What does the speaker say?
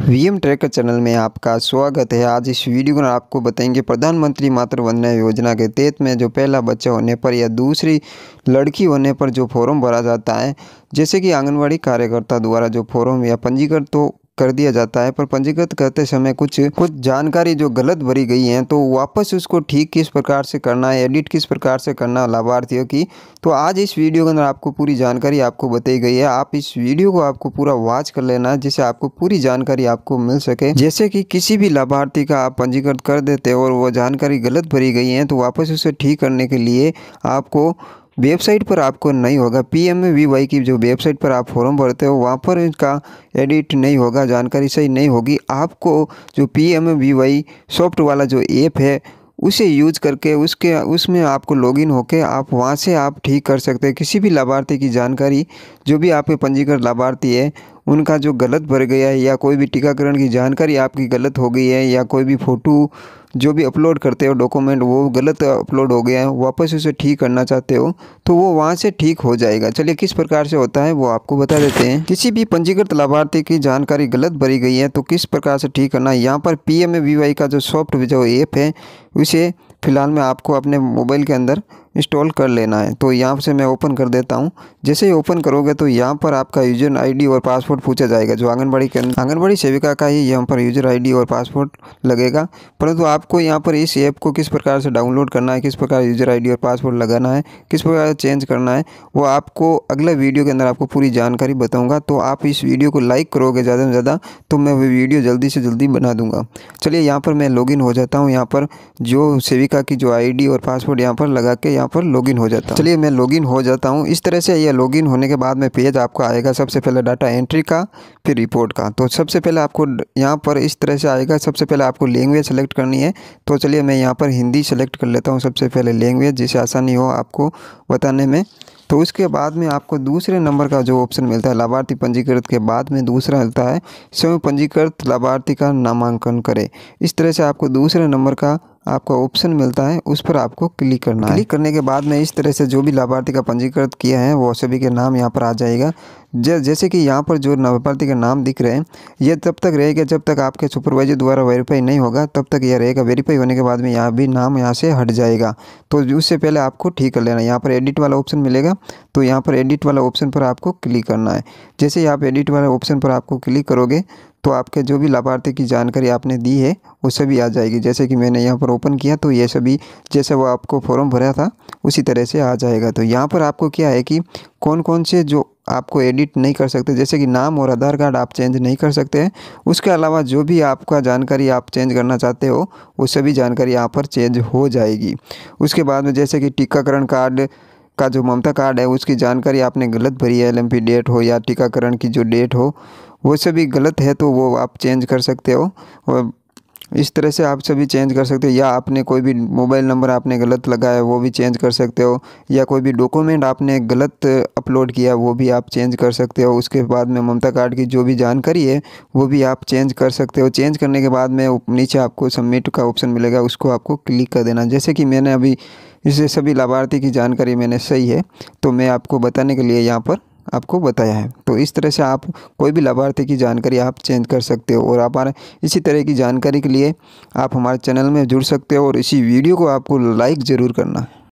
V M tracker channel में आपका स्वागत है आज इस वीडियो में आपको बताएंगे प्रधानमंत्री मातृ वंदना योजना के तहत में जो पहला बच्चा होने पर या दूसरी लड़की होने पर जो फॉर्म भरा जाता है जैसे कि आंगनवाड़ी कार्यकर्ता द्वारा जो फॉर्म या पंजीकृत तो कर दिया जाता है पर पंजीकृत करते समय कुछ कुछ जानकारी जो गलत भरी गई है तो वापस उसको ठीक किस प्रकार से करना है एडिट किस प्रकार से करना लाभार्थियों की तो आज इस वीडियो के अंदर आपको पूरी जानकारी आपको बताई गई है आप इस वीडियो को आपको पूरा वॉच कर लेना है जिससे आपको पूरी जानकारी आपको मिल सके जैसे कि किसी भी लाभार्थी का आप पंजीकृत कर देते हो और वो जानकारी गलत भरी गई है तो वापस उसे ठीक करने के लिए आपको वेबसाइट पर आपको नहीं होगा पी एम वी वाई की जो वेबसाइट पर आप फॉर्म भरते हो वहाँ पर इनका एडिट नहीं होगा जानकारी सही नहीं होगी आपको जो P M V Y soft वाला जो ऐप है उसे यूज करके उसके उसमें आपको लॉगिन होके आप वहाँ से आप ठीक कर सकते हैं किसी भी लाभार्थी की जानकारी जो भी आपके पंजीकृत लाभार्थी है उनका जो गलत भर गया है या कोई भी टीकाकरण की जानकारी आपकी गलत हो गई है या कोई भी फ़ोटो जो भी अपलोड करते हो डॉक्यूमेंट वो गलत अपलोड हो गया है वापस उसे ठीक करना चाहते हो तो वो वहाँ से ठीक हो जाएगा चलिए किस प्रकार से होता है वो आपको बता देते हैं किसी भी पंजीकृत लाभार्थी की जानकारी गलत भरी गई है तो किस प्रकार से ठीक करना है यहाँ पर पी का जो सॉफ्ट जो ऐप है उसे फ़िलहाल में आपको अपने मोबाइल के अंदर इंस्टॉल कर लेना है तो यहाँ से मैं ओपन कर देता हूँ जैसे ही ओपन करोगे तो यहाँ पर आपका यूजर आईडी और पासवर्ड पूछा जाएगा जो आंगनबाड़ी के आंगनबाड़ी सेविका का ही यहाँ पर यूजर आईडी और पासवर्ड लगेगा परंतु तो आपको यहाँ पर इस ऐप को किस प्रकार से डाउनलोड करना है किस प्रकार यूजर आई और पासवर्ड लगाना है किस प्रकार से चेंज करना है वो आपको अगले वीडियो के अंदर आपको पूरी जानकारी बताऊँगा तो आप इस वीडियो को लाइक करोगे ज़्यादा से ज़्यादा तो मैं वो वीडियो जल्दी से जल्दी बना दूँगा चलिए यहाँ पर मैं लॉगिन हो जाता हूँ यहाँ पर जो सेविका की जो आई और पासवर्ड यहाँ पर लगा के यहाँ यहाँ पर लॉगिन हो जाता हूँ चलिए मैं लॉगिन हो जाता हूँ इस तरह से ये लॉगिन होने के बाद में पेज आपका आएगा सबसे पहले डाटा एंट्री का फिर रिपोर्ट का तो सबसे पहले आपको यहाँ पर इस तरह से आएगा सबसे पहले आपको लैंग्वेज सेलेक्ट करनी है तो चलिए मैं यहाँ पर हिंदी सेलेक्ट कर लेता हूँ सबसे पहले लैंग्वेज जिसे आसानी हो आपको बताने में तो उसके बाद में आपको दूसरे नंबर का जो ऑप्शन मिलता है लाभार्थी पंजीकृत के बाद में दूसरा मिलता है स्वयं पंजीकृत लाभार्थी का नामांकन करें इस तरह से आपको दूसरे नंबर का आपका ऑप्शन मिलता है उस पर आपको क्लिक करना है क्लिक करने के बाद में इस तरह से जो भी लाभार्थी का पंजीकृत किया है वो सभी के नाम यहाँ पर आ जाएगा जैसे कि यहाँ पर जो लाभार्थी के नाम दिख रहे हैं ये तब तक रहेगा जब तक आपके सुपरवाइजर द्वारा वेरीफाई नहीं होगा तब तक यह रहेगा वेरीफाई होने के बाद में यहाँ भी नाम यहाँ से हट जाएगा तो उससे पहले आपको ठीक कर लेना है यहाँ पर एडिट वाला ऑप्शन मिलेगा तो यहाँ पर एडिट वाला ऑप्शन पर आपको क्लिक करना है जैसे ही आप एडिट वाला ऑप्शन पर आपको क्लिक करोगे तो आपके जो भी लाभार्थी की जानकारी आपने दी है वो सभी आ जाएगी जैसे कि मैंने यहाँ पर ओपन किया तो ये सभी जैसे वो आपको फॉर्म भरा था उसी तरह से आ जाएगा तो यहाँ पर आपको क्या है कि कौन कौन से जो आपको एडिट नहीं कर सकते जैसे कि नाम और आधार कार्ड आप चेंज नहीं कर सकते हैं उसके अलावा जो भी आपका जानकारी आप चेंज करना चाहते हो वो सभी जानकारी यहाँ पर चेंज हो जाएगी उसके बाद में जैसे कि टीकाकरण कार्ड का जो ममता कार्ड है उसकी जानकारी आपने गलत भरी है एलएमपी डेट हो या टीकाकरण की जो डेट हो वो सभी गलत है तो वो आप चेंज कर सकते हो और इस तरह से आप सभी चेंज कर सकते हो या आपने कोई भी मोबाइल नंबर आपने गलत लगाया है वो भी चेंज कर सकते हो या कोई भी डॉक्यूमेंट आपने गलत अपलोड किया वो भी आप चेंज कर सकते हो उसके बाद में ममता कार्ड की जो भी जानकारी है वो भी आप चेंज कर सकते हो चेंज करने के बाद में नीचे आपको सबमिट का ऑप्शन मिलेगा उसको आपको क्लिक कर देना जैसे कि मैंने अभी इससे सभी लाभार्थी की जानकारी मैंने सही है तो मैं आपको बताने के लिए यहाँ पर आपको बताया है तो इस तरह से आप कोई भी लाभार्थी की जानकारी आप चेंज कर सकते हो और आप इसी तरह की जानकारी के लिए आप हमारे चैनल में जुड़ सकते हो और इसी वीडियो को आपको लाइक ज़रूर करना है